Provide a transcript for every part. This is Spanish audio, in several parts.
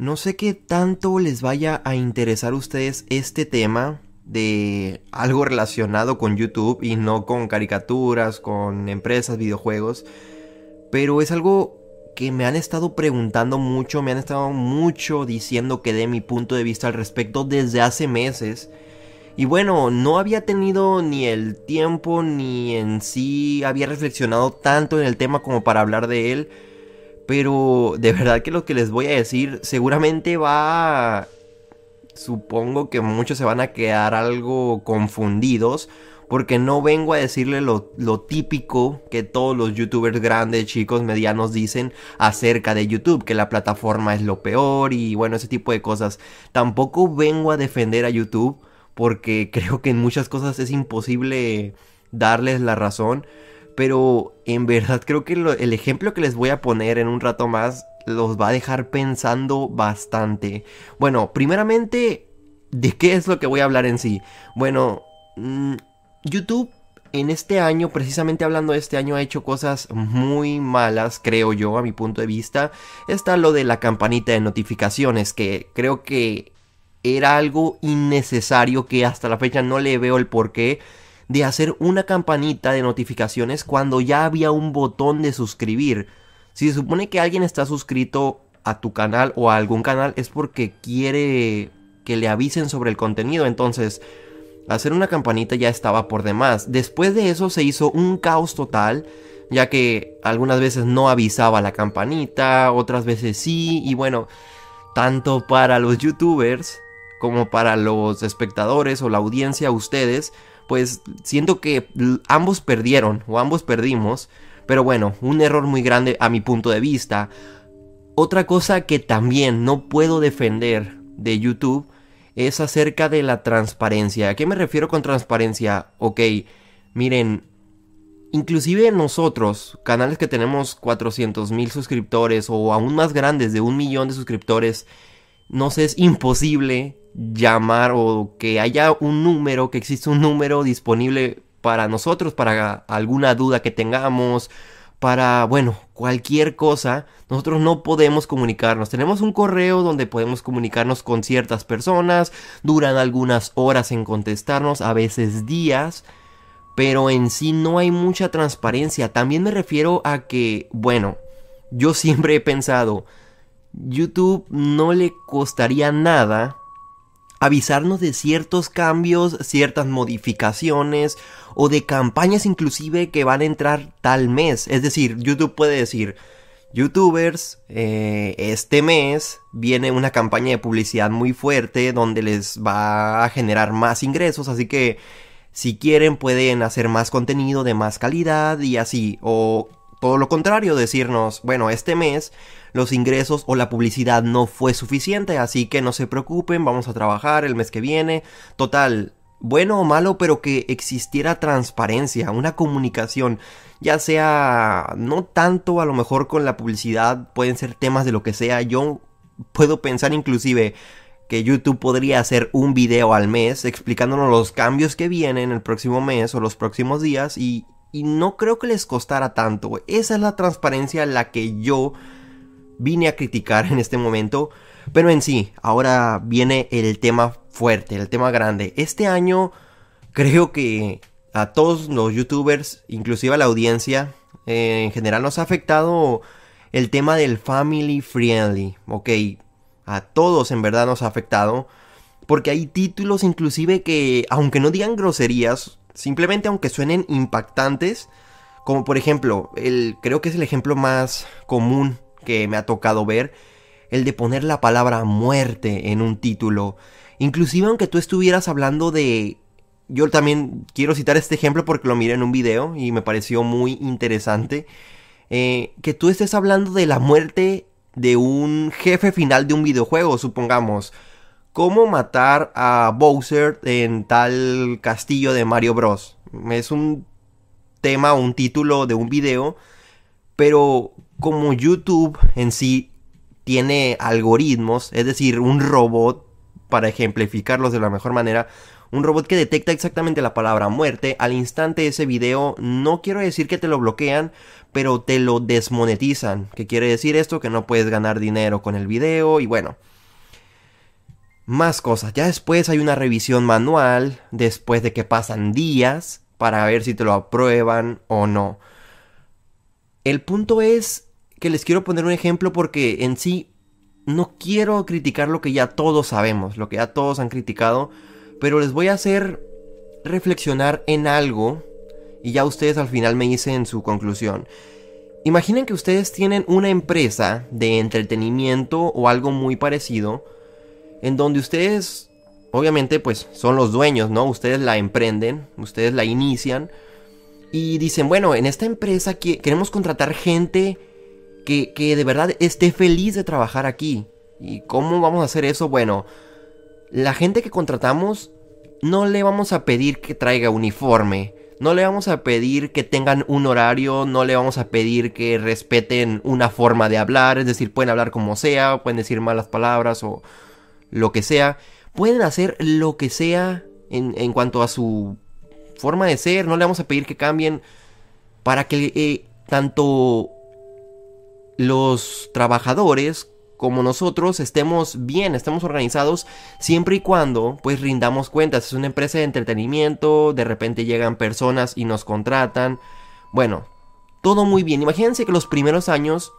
No sé qué tanto les vaya a interesar a ustedes este tema de algo relacionado con YouTube y no con caricaturas, con empresas, videojuegos, pero es algo que me han estado preguntando mucho, me han estado mucho diciendo que dé mi punto de vista al respecto desde hace meses. Y bueno, no había tenido ni el tiempo ni en sí había reflexionado tanto en el tema como para hablar de él. Pero de verdad que lo que les voy a decir seguramente va... Supongo que muchos se van a quedar algo confundidos porque no vengo a decirle lo, lo, típico que todos los youtubers grandes, chicos, medianos dicen acerca de YouTube, que la plataforma es lo peor y bueno, ese tipo de cosas. Tampoco vengo a defender a YouTube porque creo que en muchas cosas es imposible darles la razón. Pero en verdad creo que el ejemplo que les voy a poner en un rato más los va a dejar pensando bastante. Bueno, primeramente, ¿de qué es lo que voy a hablar en sí? Bueno, mm, YouTube en este año, precisamente hablando de este año, ha hecho cosas muy malas, creo yo, a mi punto de vista. Está lo de la campanita de notificaciones, que creo que era algo innecesario que hasta la fecha no le veo el porqué de hacer una campanita de notificaciones cuando ya había un botón de suscribir. Si se supone que alguien está suscrito a tu canal o a algún canal es porque quiere que le avisen sobre el contenido, entonces hacer una campanita ya estaba por demás. Después de eso se hizo un caos total, ya que algunas veces no avisaba la campanita, otras veces sí, y bueno, tanto para los youtubers como para los espectadores o la audiencia, ustedes, pues siento que ambos perdieron o ambos perdimos. Pero bueno, un error muy grande a mi punto de vista. Otra cosa que también no puedo defender de YouTube es acerca de la transparencia. ¿A qué me refiero con transparencia? Ok, miren, inclusive nosotros, canales que tenemos 400 mil suscriptores o aún más grandes de un millón de suscriptores, nos es imposible llamar o que haya un número, que existe un número disponible para nosotros, para alguna duda que tengamos, para, bueno, cualquier cosa, nosotros no podemos comunicarnos. Tenemos un correo donde podemos comunicarnos con ciertas personas, duran algunas horas en contestarnos, a veces días, pero en sí no hay mucha transparencia. También me refiero a que, bueno, yo siempre he pensado, YouTube no le costaría nada avisarnos de ciertos cambios, ciertas modificaciones o de campañas inclusive que van a entrar tal mes. Es decir, YouTube puede decir, youtubers, eh, este mes viene una campaña de publicidad muy fuerte donde les va a generar más ingresos, así que si quieren pueden hacer más contenido de más calidad y así, o todo lo contrario, decirnos, bueno, este mes los ingresos o la publicidad no fue suficiente, así que no se preocupen, vamos a trabajar el mes que viene. Total, bueno o malo, pero que existiera transparencia, una comunicación, ya sea no tanto a lo mejor con la publicidad, pueden ser temas de lo que sea, yo puedo pensar inclusive que YouTube podría hacer un video al mes explicándonos los cambios que vienen el próximo mes o los próximos días y, y no creo que les costara tanto. Esa es la transparencia la que yo vine a criticar en este momento. Pero en sí, ahora viene el tema fuerte, el tema grande. Este año creo que a todos los youtubers, inclusive a la audiencia, eh, en general nos ha afectado el tema del family friendly. Ok, a todos en verdad nos ha afectado. Porque hay títulos inclusive que, aunque no digan groserías, Simplemente aunque suenen impactantes, como por ejemplo, el, creo que es el ejemplo más común que me ha tocado ver, el de poner la palabra muerte en un título. Inclusive aunque tú estuvieras hablando de... Yo también quiero citar este ejemplo porque lo miré en un video y me pareció muy interesante. Eh, que tú estés hablando de la muerte de un jefe final de un videojuego, supongamos cómo matar a Bowser en tal castillo de Mario Bros. Es un tema, un título de un video, pero como YouTube en sí tiene algoritmos, es decir, un robot, para ejemplificarlos de la mejor manera, un robot que detecta exactamente la palabra muerte, al instante ese video no quiero decir que te lo bloquean, pero te lo desmonetizan, ¿Qué quiere decir esto que no puedes ganar dinero con el video y bueno, más cosas. Ya después hay una revisión manual, después de que pasan días, para ver si te lo aprueban o no. El punto es que les quiero poner un ejemplo porque en sí no quiero criticar lo que ya todos sabemos, lo que ya todos han criticado, pero les voy a hacer reflexionar en algo y ya ustedes al final me dicen su conclusión. Imaginen que ustedes tienen una empresa de entretenimiento o algo muy parecido, en donde ustedes, obviamente, pues son los dueños, ¿no? Ustedes la emprenden, ustedes la inician y dicen, bueno, en esta empresa que queremos contratar gente que, que de verdad esté feliz de trabajar aquí. ¿Y cómo vamos a hacer eso? Bueno, la gente que contratamos no le vamos a pedir que traiga uniforme. No le vamos a pedir que tengan un horario, no le vamos a pedir que respeten una forma de hablar, es decir, pueden hablar como sea, pueden decir malas palabras o, lo que sea, pueden hacer lo que sea en, cuanto a su forma de ser, no le vamos a pedir que cambien para que eh, tanto los trabajadores como nosotros estemos bien, estemos organizados, siempre y cuando pues rindamos cuentas. Es una empresa de entretenimiento, de repente llegan personas y nos contratan. Bueno, todo muy bien. Imagínense que los primeros años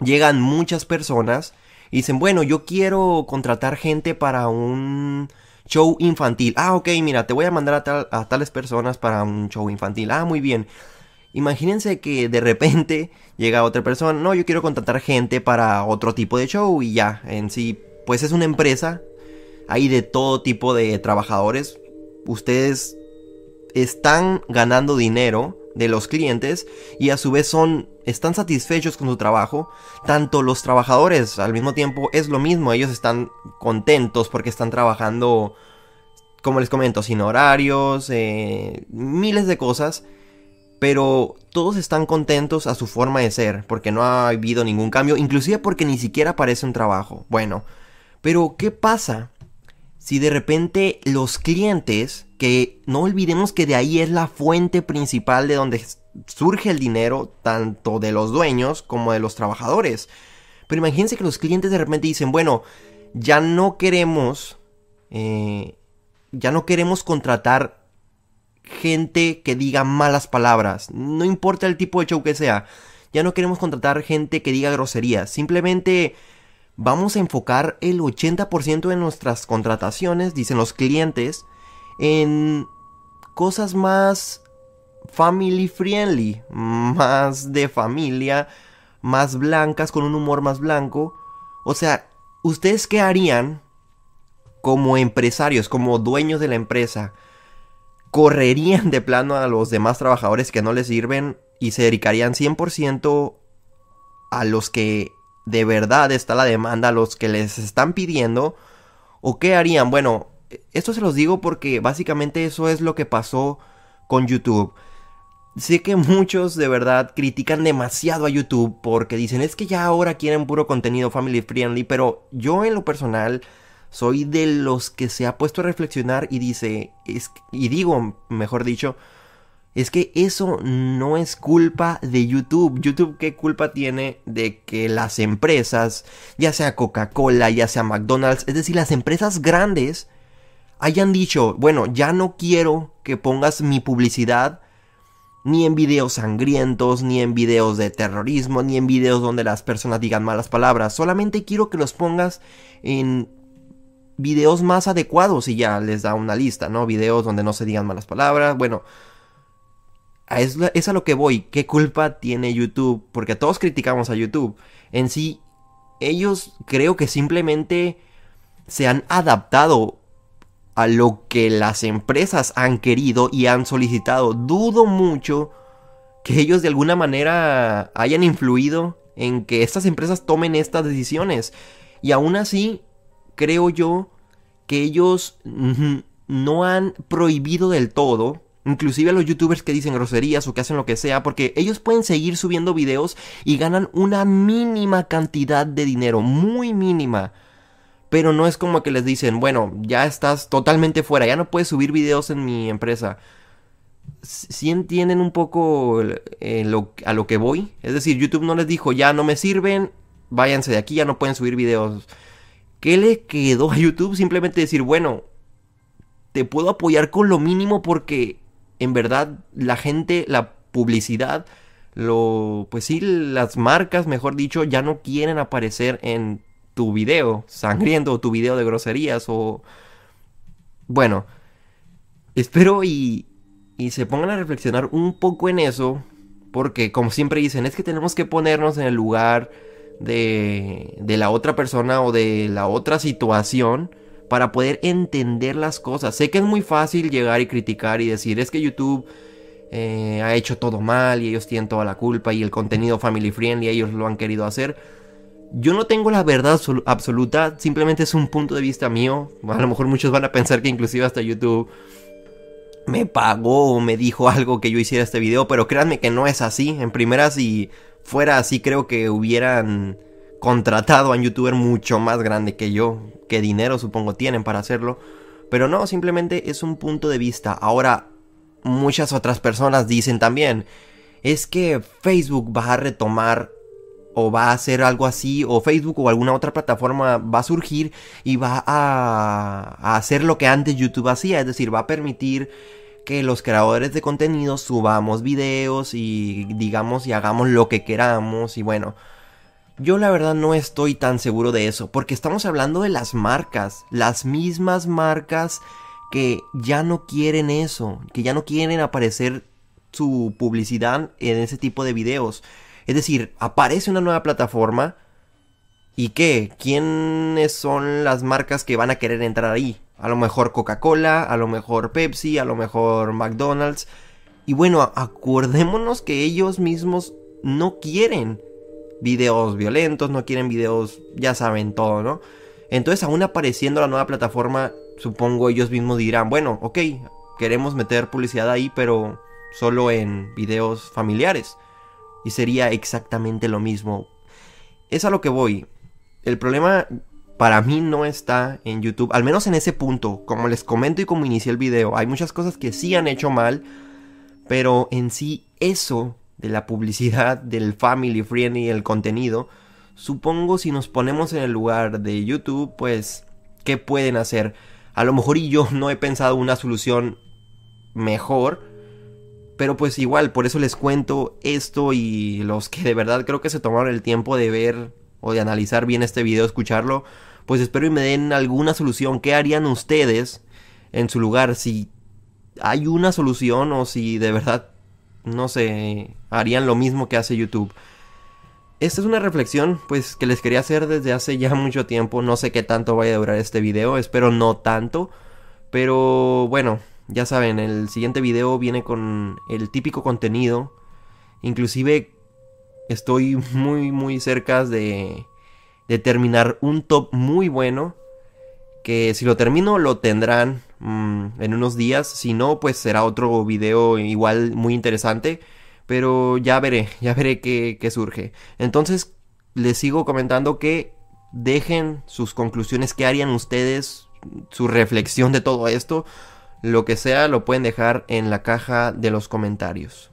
llegan muchas personas y dicen, bueno, yo quiero contratar gente para un show infantil. Ah, ok, mira, te voy a mandar a, a tales personas para un show infantil. Ah, muy bien. Imagínense que de repente llega otra persona, no, yo quiero contratar gente para otro tipo de show y ya, en sí, pues es una empresa, hay de todo tipo de trabajadores, ustedes están ganando dinero de los clientes y a su vez son están satisfechos con su trabajo, tanto los trabajadores al mismo tiempo es lo mismo, ellos están contentos porque están trabajando como les comento, sin horarios, eh, miles de cosas, pero todos están contentos a su forma de ser, porque no ha habido ningún cambio, inclusive porque ni siquiera parece un trabajo. Bueno, pero ¿qué pasa si de repente los clientes que no olvidemos que de ahí es la fuente principal de donde surge el dinero, tanto de los dueños como de los trabajadores. Pero imagínense que los clientes de repente dicen, bueno, ya no queremos, eh, ya no queremos contratar gente que diga malas palabras, no importa el tipo de show que sea, ya no queremos contratar gente que diga groserías, simplemente vamos a enfocar el 80% de nuestras contrataciones, dicen los clientes, en cosas más family friendly, más de familia, más blancas, con un humor más blanco. O sea, ¿ustedes qué harían como empresarios, como dueños de la empresa? ¿Correrían de plano a los demás trabajadores que no les sirven y se dedicarían 100% a los que de verdad está la demanda, a los que les están pidiendo? ¿O qué harían? Bueno, esto se los digo porque básicamente eso es lo que pasó con YouTube. Sé que muchos de verdad critican demasiado a YouTube porque dicen es que ya ahora quieren puro contenido family friendly, pero yo en lo personal soy de los que se ha puesto a reflexionar y dice, y digo, mejor dicho, es que eso no es culpa de YouTube. YouTube qué culpa tiene de que las empresas, ya sea Coca-Cola, ya sea McDonald's, es decir, las empresas grandes, hayan dicho, bueno, ya no quiero que pongas mi publicidad ni en videos sangrientos, ni en videos de terrorismo, ni en videos donde las personas digan malas palabras. Solamente quiero que los pongas en videos más adecuados y ya les da una lista, ¿no? Videos donde no se digan malas palabras. Bueno, es, es a lo que voy. ¿Qué culpa tiene YouTube? Porque todos criticamos a YouTube. En sí, ellos creo que simplemente se han adaptado a lo que las empresas han querido y han solicitado. Dudo mucho que ellos de alguna manera hayan influido en que estas empresas tomen estas decisiones. Y aún así, creo yo que ellos no han prohibido del todo. Inclusive a los youtubers que dicen groserías o que hacen lo que sea, porque ellos pueden seguir subiendo videos y ganan una mínima cantidad de dinero, muy mínima pero no es como que les dicen, bueno, ya estás totalmente fuera, ya no puedes subir videos en mi empresa. si entienden un poco eh, a lo que voy. Es decir, YouTube no les dijo, ya no me sirven, váyanse de aquí, ya no pueden subir videos. ¿Qué le quedó a YouTube? Simplemente decir, bueno, te puedo apoyar con lo mínimo porque en verdad la gente, la publicidad, lo, pues sí, las marcas, mejor dicho, ya no quieren aparecer en tu video sangriento o tu video de groserías o... Bueno, espero y, y se pongan a reflexionar un poco en eso, porque como siempre dicen, es que tenemos que ponernos en el lugar de, de la otra persona o de la otra situación para poder entender las cosas. Sé que es muy fácil llegar y criticar y decir, es que YouTube eh, ha hecho todo mal y ellos tienen toda la culpa y el contenido family friendly ellos lo han querido hacer yo no tengo la verdad absoluta, simplemente es un punto de vista mío. A lo mejor muchos van a pensar que inclusive hasta YouTube me pagó o me dijo algo que yo hiciera este video, pero créanme que no es así. En primera, si fuera así, creo que hubieran contratado a un youtuber mucho más grande que yo, que dinero supongo tienen para hacerlo. Pero no, simplemente es un punto de vista. Ahora, muchas otras personas dicen también, es que Facebook va a retomar o va a ser algo así, o Facebook o alguna otra plataforma va a surgir y va a, a, hacer lo que antes YouTube hacía, es decir, va a permitir que los creadores de contenido subamos videos y digamos y hagamos lo que queramos y bueno. Yo la verdad no estoy tan seguro de eso, porque estamos hablando de las marcas, las mismas marcas que ya no quieren eso, que ya no quieren aparecer su publicidad en ese tipo de videos. Es decir, aparece una nueva plataforma. ¿Y qué? ¿Quiénes son las marcas que van a querer entrar ahí? A lo mejor Coca-Cola, a lo mejor Pepsi, a lo mejor McDonald's. Y bueno, acordémonos que ellos mismos no quieren videos violentos, no quieren videos, ya saben todo, ¿no? Entonces aún apareciendo la nueva plataforma, supongo ellos mismos dirán, bueno, ok, queremos meter publicidad ahí, pero solo en videos familiares y sería exactamente lo mismo. Es a lo que voy. El problema para mí no está en YouTube, al menos en ese punto, como les comento y como inicié el video, hay muchas cosas que sí han hecho mal, pero en sí eso de la publicidad, del family friendly, el contenido, supongo si nos ponemos en el lugar de YouTube, pues, ¿qué pueden hacer? A lo mejor y yo no he pensado una solución mejor, pero pues igual, por eso les cuento esto y los que de verdad creo que se tomaron el tiempo de ver o de analizar bien este video, escucharlo, pues espero y me den alguna solución. ¿Qué harían ustedes en su lugar si hay una solución o si de verdad, no sé, harían lo mismo que hace YouTube? Esta es una reflexión pues que les quería hacer desde hace ya mucho tiempo. No sé qué tanto vaya a durar este video, espero no tanto. Pero bueno, ya saben, el siguiente video viene con el típico contenido. Inclusive estoy muy muy cerca de, terminar un top muy bueno. Que si lo termino lo tendrán mm, en unos días. Si no, pues será otro video igual muy interesante. Pero ya veré, ya veré qué, qué surge. Entonces les sigo comentando que dejen sus conclusiones, qué harían ustedes, su reflexión de todo esto. Lo que sea lo pueden dejar en la caja de los comentarios.